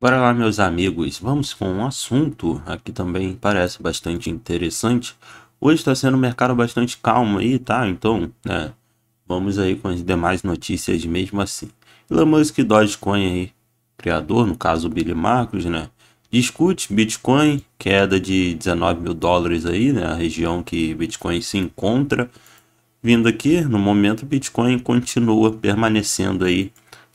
Bora lá, meus amigos, vamos com um assunto aqui também parece bastante interessante. Hoje está sendo um mercado bastante calmo aí, tá? Então, né, vamos aí com as demais notícias mesmo assim. Elon Musk e Dogecoin aí, criador, no caso o Billy Marcos, né? Discute Bitcoin, queda de 19 mil dólares aí, né? A região que Bitcoin se encontra. Vindo aqui, no momento, Bitcoin continua permanecendo aí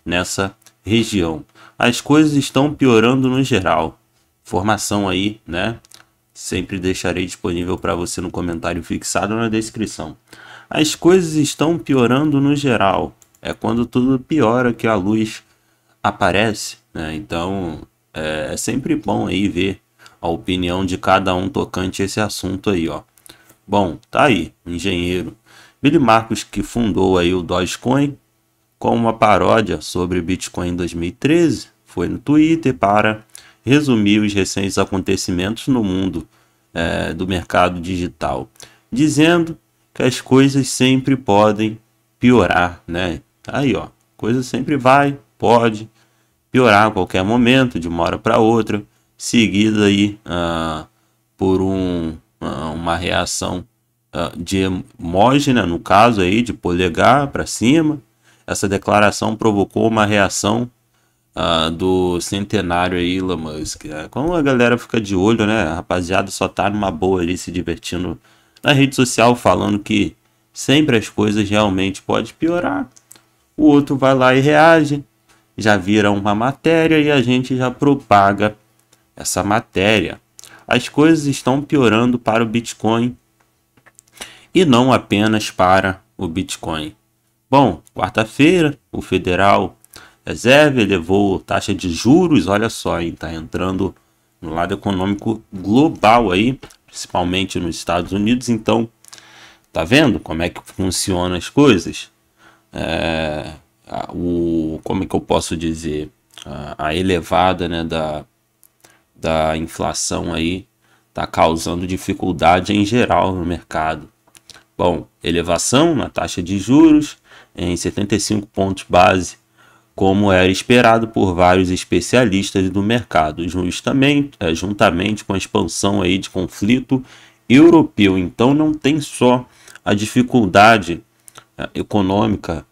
nessa região as coisas estão piorando no geral. Formação aí, né? Sempre deixarei disponível para você no comentário fixado na descrição. As coisas estão piorando no geral. É quando tudo piora que a luz aparece, né? Então é, é sempre bom aí ver a opinião de cada um tocante a esse assunto aí, ó. Bom, tá aí, engenheiro. Billy Marcos que fundou aí o Dogecoin com uma paródia sobre Bitcoin em 2013, foi no Twitter para resumir os recentes acontecimentos no mundo é, do mercado digital, dizendo que as coisas sempre podem piorar, né? Aí, ó, coisa sempre vai, pode piorar a qualquer momento, de uma hora para outra, seguida aí ah, por um, ah, uma reação ah, de hemógena, no caso aí, de polegar para cima. Essa declaração provocou uma reação ah, do centenário aí, Elon Musk. Né? Como a galera fica de olho, né? A rapaziada só tá numa boa ali se divertindo na rede social, falando que sempre as coisas realmente pode piorar. O outro vai lá e reage, já vira uma matéria e a gente já propaga essa matéria. As coisas estão piorando para o Bitcoin e não apenas para o Bitcoin. Bom, quarta-feira, o federal Reserva elevou taxa de juros, olha só, está entrando no lado econômico global aí, principalmente nos Estados Unidos. Então, tá vendo como é que funcionam as coisas? É, o, como é que eu posso dizer? A, a elevada né, da, da inflação aí está causando dificuldade em geral no mercado. Bom, elevação na taxa de juros em 75 pontos base como era esperado por vários especialistas do mercado, justamente, eh, juntamente com a expansão aí de conflito europeu. Então, não tem só a dificuldade eh, econômica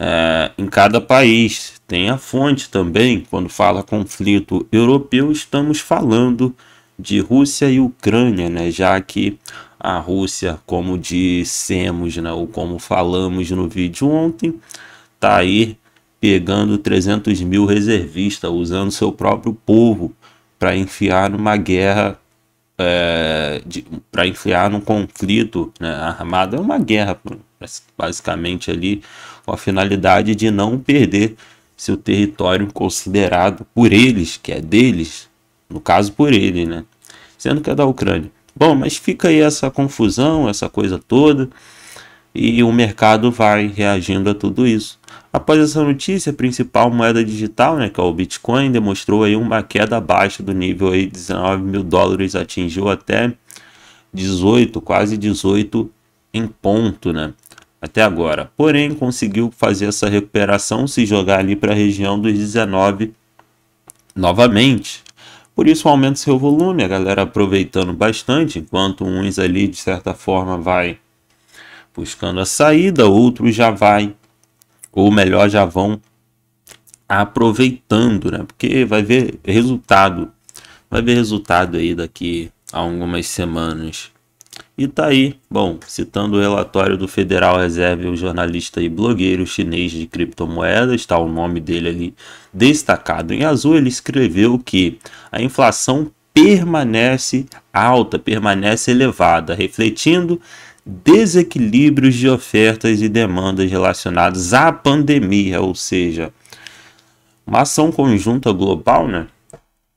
é, em cada país, tem a fonte também. Quando fala conflito europeu, estamos falando de Rússia e Ucrânia, né? já que a Rússia, como dissemos né? ou como falamos no vídeo ontem, está aí pegando 300 mil reservistas, usando seu próprio povo para enfiar numa guerra, é, para enfiar num conflito né, armado. É uma guerra, basicamente, ali, com a finalidade de não perder seu território considerado por eles, que é deles, no caso por ele, né? Sendo que é da Ucrânia. Bom, mas fica aí essa confusão, essa coisa toda e o mercado vai reagindo a tudo isso. Após essa notícia, a principal moeda digital, né, que é o Bitcoin, demonstrou aí uma queda baixa do nível aí 19 mil dólares, atingiu até 18, quase 18 em ponto, né? Até agora. Porém, conseguiu fazer essa recuperação, se jogar ali para a região dos 19 novamente. Por isso aumenta seu volume, a galera aproveitando bastante, enquanto uns ali de certa forma vai buscando a saída, outros já vai, ou melhor, já vão aproveitando, né? Porque vai ver resultado, vai ver resultado aí daqui a algumas semanas. E tá aí, bom, citando o relatório do Federal Reserve, o jornalista e blogueiro chinês de criptomoedas, está o nome dele ali destacado em azul, ele escreveu que a inflação permanece alta, permanece elevada, refletindo desequilíbrios de ofertas e demandas relacionados à pandemia, ou seja, uma ação conjunta global, né?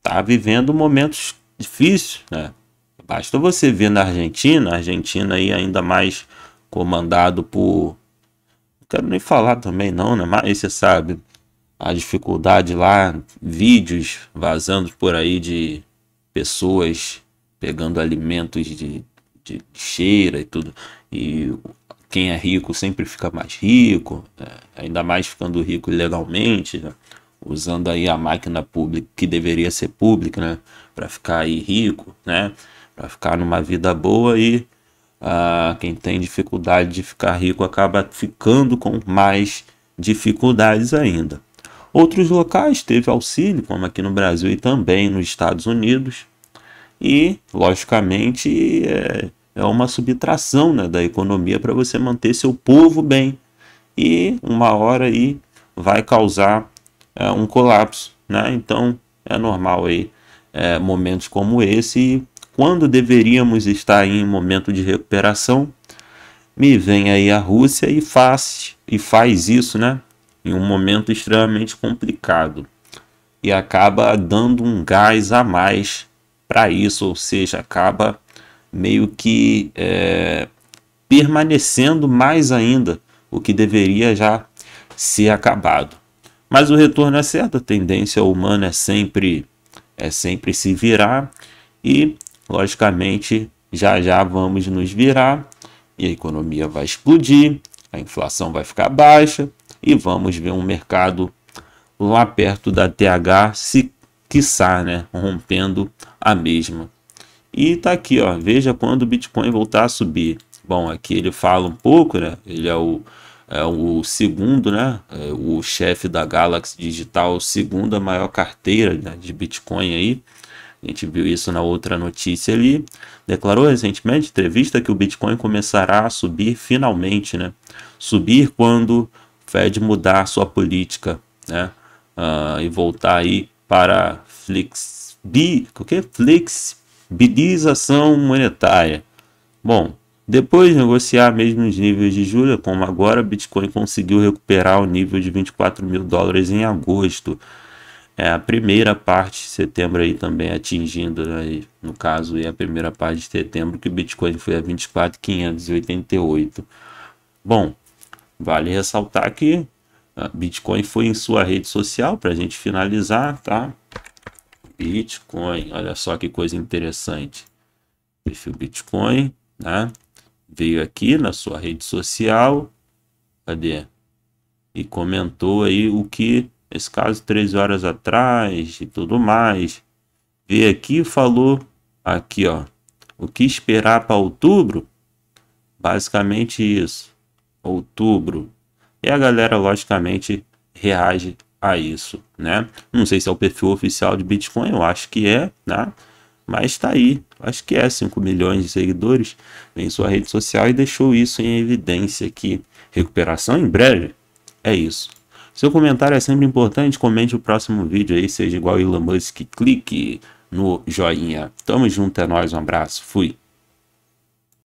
Tá vivendo momentos difíceis, né? Basta você ver na Argentina, Argentina aí ainda mais comandado por não quero nem falar também não, né? Mas você sabe a dificuldade lá, vídeos vazando por aí de pessoas pegando alimentos de de, de cheira e tudo. E quem é rico sempre fica mais rico, né? ainda mais ficando rico ilegalmente, né? usando aí a máquina pública que deveria ser pública, né, para ficar aí rico, né, para ficar numa vida boa e ah, quem tem dificuldade de ficar rico acaba ficando com mais dificuldades ainda. Outros locais teve auxílio, como aqui no Brasil e também nos Estados Unidos, e, logicamente, é, é uma subtração né, da economia para você manter seu povo bem. E uma hora aí vai causar é, um colapso. Né? Então é normal aí é, momentos como esse. Quando deveríamos estar em momento de recuperação, me vem aí a Rússia e faz, e faz isso né? em um momento extremamente complicado. E acaba dando um gás a mais para isso, ou seja, acaba meio que é, permanecendo mais ainda o que deveria já ser acabado. Mas o retorno é certo, a tendência humana é sempre é sempre se virar e logicamente já já vamos nos virar e a economia vai explodir, a inflação vai ficar baixa e vamos ver um mercado lá perto da TH se quiçá, né, rompendo a mesma. E tá aqui, ó, veja quando o Bitcoin voltar a subir. Bom, aqui ele fala um pouco, né? Ele é o, é o segundo, né? É o chefe da Galaxy Digital, segunda maior carteira né, de Bitcoin aí. A gente viu isso na outra notícia ali. Declarou recentemente, entrevista, que o Bitcoin começará a subir finalmente, né? Subir quando o Fed mudar sua política, né? Uh, e voltar aí para flex bi, qualquer flexibilização monetária. Bom, depois de negociar os níveis de julho, como agora, Bitcoin conseguiu recuperar o nível de 24 mil dólares em agosto. É a primeira parte de setembro aí também atingindo, né? no caso, é a primeira parte de setembro que o Bitcoin foi a 24.588. Bom, vale ressaltar que ah, Bitcoin foi em sua rede social para a gente finalizar, tá? Bitcoin. Olha só que coisa interessante. Perfil Bitcoin, né? Veio aqui na sua rede social. Cadê? E comentou aí o que esse caso três horas atrás e tudo mais. Veio aqui e falou aqui, ó. O que esperar para outubro? Basicamente isso. Outubro. E a galera, logicamente, reage a isso, né? Não sei se é o perfil oficial de Bitcoin, eu acho que é, né? Mas tá aí, acho que é 5 milhões de seguidores em sua rede social e deixou isso em evidência aqui. Recuperação em breve, é isso. Seu comentário é sempre importante, comente o próximo vídeo aí, seja igual Elon Musk, clique no joinha. Tamo junto, é nóis, um abraço, fui.